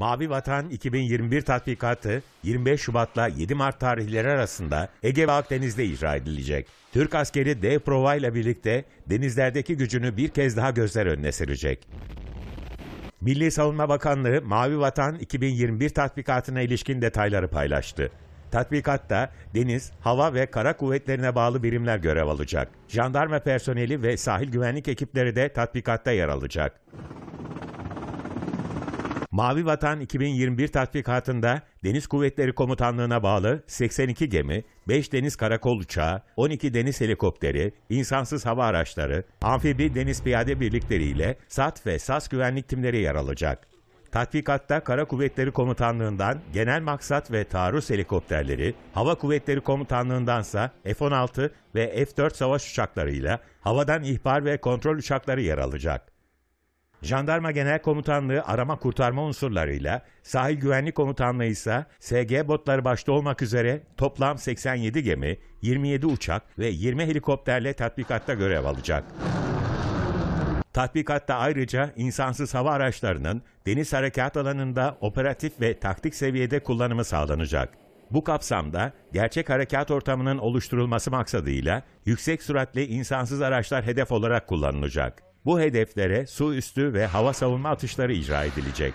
Mavi Vatan 2021 tatbikatı 25 Şubat'la 7 Mart tarihleri arasında Ege ve Akdeniz'de icra edilecek. Türk askeri dev provayla birlikte denizlerdeki gücünü bir kez daha gözler önüne serecek. Milli Savunma Bakanlığı Mavi Vatan 2021 tatbikatına ilişkin detayları paylaştı. Tatbikatta deniz, hava ve kara kuvvetlerine bağlı birimler görev alacak. Jandarma personeli ve sahil güvenlik ekipleri de tatbikatta yer alacak. Mavi Vatan 2021 tatbikatında Deniz Kuvvetleri Komutanlığı'na bağlı 82 gemi, 5 deniz karakol uçağı, 12 deniz helikopteri, insansız hava araçları, amfibi deniz piyade birlikleriyle SAT ve SAS güvenlik timleri yer alacak. Tatbikatta Kara Kuvvetleri Komutanlığı'ndan genel maksat ve taarruz helikopterleri, Hava Kuvvetleri Komutanlığı'ndansa F-16 ve F-4 savaş uçaklarıyla havadan ihbar ve kontrol uçakları yer alacak. Jandarma Genel Komutanlığı arama kurtarma unsurlarıyla, Sahil Güvenlik Komutanlığı ise SG botları başta olmak üzere toplam 87 gemi, 27 uçak ve 20 helikopterle tatbikatta görev alacak. Tatbikatta ayrıca insansız hava araçlarının deniz harekat alanında operatif ve taktik seviyede kullanımı sağlanacak. Bu kapsamda gerçek harekat ortamının oluşturulması maksadıyla yüksek süratli insansız araçlar hedef olarak kullanılacak. Bu hedeflere su üstü ve hava savunma atışları icra edilecek.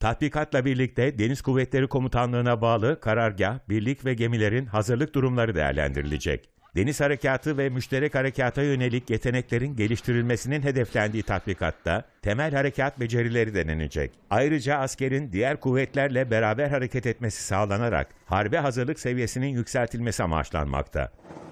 Tatbikatla birlikte Deniz Kuvvetleri Komutanlığı'na bağlı karargah, birlik ve gemilerin hazırlık durumları değerlendirilecek. Deniz harekatı ve müşterek harekata yönelik yeteneklerin geliştirilmesinin hedeflendiği tatbikatta temel harekat becerileri denenecek. Ayrıca askerin diğer kuvvetlerle beraber hareket etmesi sağlanarak harbe hazırlık seviyesinin yükseltilmesi amaçlanmakta.